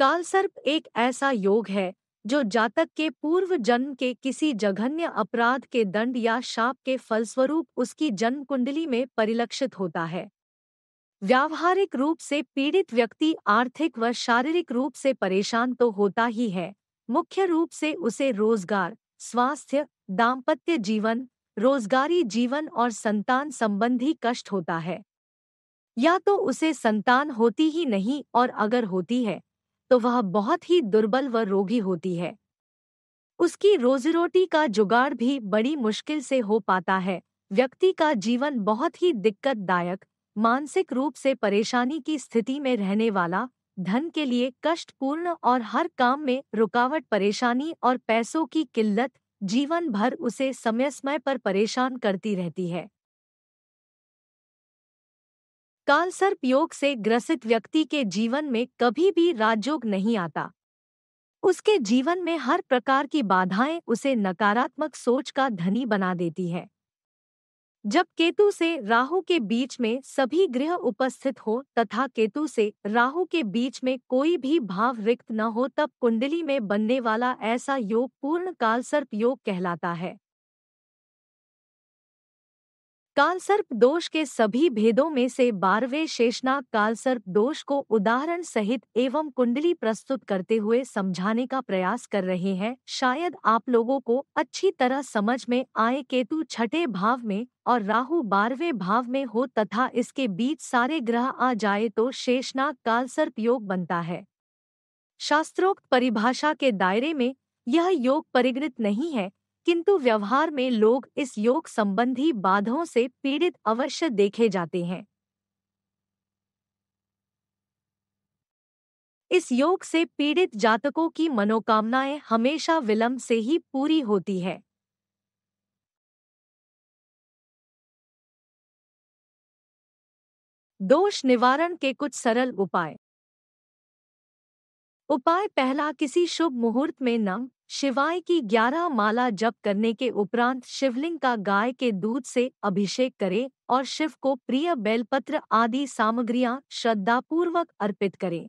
कालसर्प एक ऐसा योग है जो जातक के पूर्व जन्म के किसी जघन्य अपराध के दंड या शाप के फलस्वरूप उसकी जन्म कुंडली में परिलक्षित होता है व्यावहारिक रूप से पीड़ित व्यक्ति आर्थिक व शारीरिक रूप से परेशान तो होता ही है मुख्य रूप से उसे रोजगार स्वास्थ्य दाम्पत्य जीवन रोजगारी जीवन और संतान संबंधी कष्ट होता है या तो उसे संतान होती ही नहीं और अगर होती है तो वह बहुत ही दुर्बल व रोगी होती है उसकी रोजीरोटी का जुगाड़ भी बड़ी मुश्किल से हो पाता है व्यक्ति का जीवन बहुत ही दिक्कतदायक मानसिक रूप से परेशानी की स्थिति में रहने वाला धन के लिए कष्टपूर्ण और हर काम में रुकावट परेशानी और पैसों की किल्लत जीवन भर उसे समय समय पर परेशान करती रहती है काल सर्प योग से ग्रसित व्यक्ति के जीवन में कभी भी राजयोग नहीं आता उसके जीवन में हर प्रकार की बाधाएं उसे नकारात्मक सोच का धनी बना देती हैं जब केतु से राहु के बीच में सभी ग्रह उपस्थित हो तथा केतु से राहु के बीच में कोई भी भाव रिक्त न हो तब कुंडली में बनने वाला ऐसा योग पूर्ण कालसर्प योग कहलाता है कालसर्प दोष के सभी भेदों में से बारहवें शेषनाग कालसर्प दोष को उदाहरण सहित एवं कुंडली प्रस्तुत करते हुए समझाने का प्रयास कर रहे हैं शायद आप लोगों को अच्छी तरह समझ में आए केतु छठे भाव में और राहु बारहवें भाव में हो तथा इसके बीच सारे ग्रह आ जाए तो शेषनाग कालसर्प योग बनता है शास्त्रोक्त परिभाषा के दायरे में यह योग परिगृत नहीं है किंतु व्यवहार में लोग इस योग संबंधी बाधों से पीड़ित अवश्य देखे जाते हैं इस योग से पीड़ित जातकों की मनोकामनाएं हमेशा विलंब से ही पूरी होती है दोष निवारण के कुछ सरल उपाय उपाय पहला किसी शुभ मुहूर्त में नम शिवाय की ग्यारह माला जप करने के उपरांत शिवलिंग का गाय के दूध से अभिषेक करें और शिव को प्रिय बेलपत्र आदि सामग्रियां श्रद्धापूर्वक अर्पित करें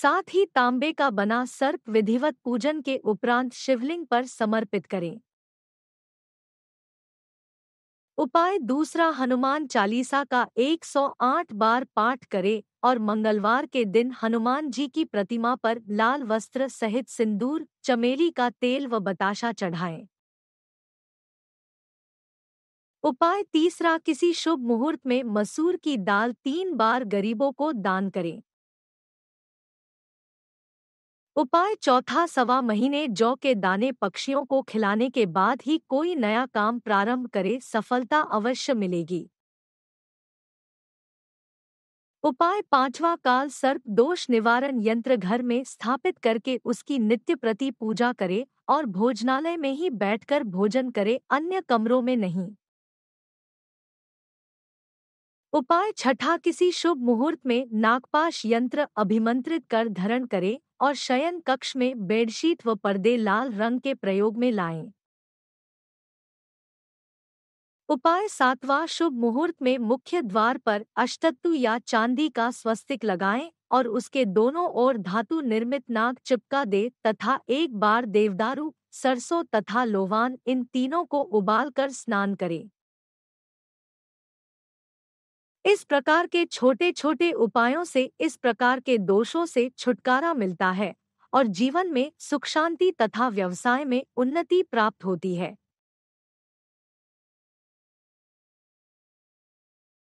साथ ही तांबे का बना सर्प विधिवत पूजन के उपरांत शिवलिंग पर समर्पित करें उपाय दूसरा हनुमान चालीसा का 108 बार पाठ करें और मंगलवार के दिन हनुमान जी की प्रतिमा पर लाल वस्त्र सहित सिंदूर चमेली का तेल व बताशा चढ़ाएं। उपाय तीसरा किसी शुभ मुहूर्त में मसूर की दाल तीन बार गरीबों को दान करें उपाय चौथा सवा महीने जौ के दाने पक्षियों को खिलाने के बाद ही कोई नया काम प्रारंभ करे सफलता अवश्य मिलेगी उपाय पांचवा काल सर्प दोष निवारण यंत्र घर में स्थापित करके उसकी नित्य प्रति पूजा करे और भोजनालय में ही बैठकर भोजन करे अन्य कमरों में नहीं उपाय छठा किसी शुभ मुहूर्त में नागपाश यंत्र अभिमंत्रित कर धरण करे और शयन कक्ष में बेडशीट व पर्दे लाल रंग के प्रयोग में लाएं। उपाय सातवां शुभ मुहूर्त में मुख्य द्वार पर अष्टत्तु या चांदी का स्वस्तिक लगाएं और उसके दोनों ओर धातु निर्मित नाग चिपका दे तथा एक बार देवदारू सरसों तथा लोवान इन तीनों को उबालकर स्नान करें इस प्रकार के छोटे छोटे उपायों से इस प्रकार के दोषों से छुटकारा मिलता है और जीवन में सुख शांति तथा व्यवसाय में उन्नति प्राप्त होती है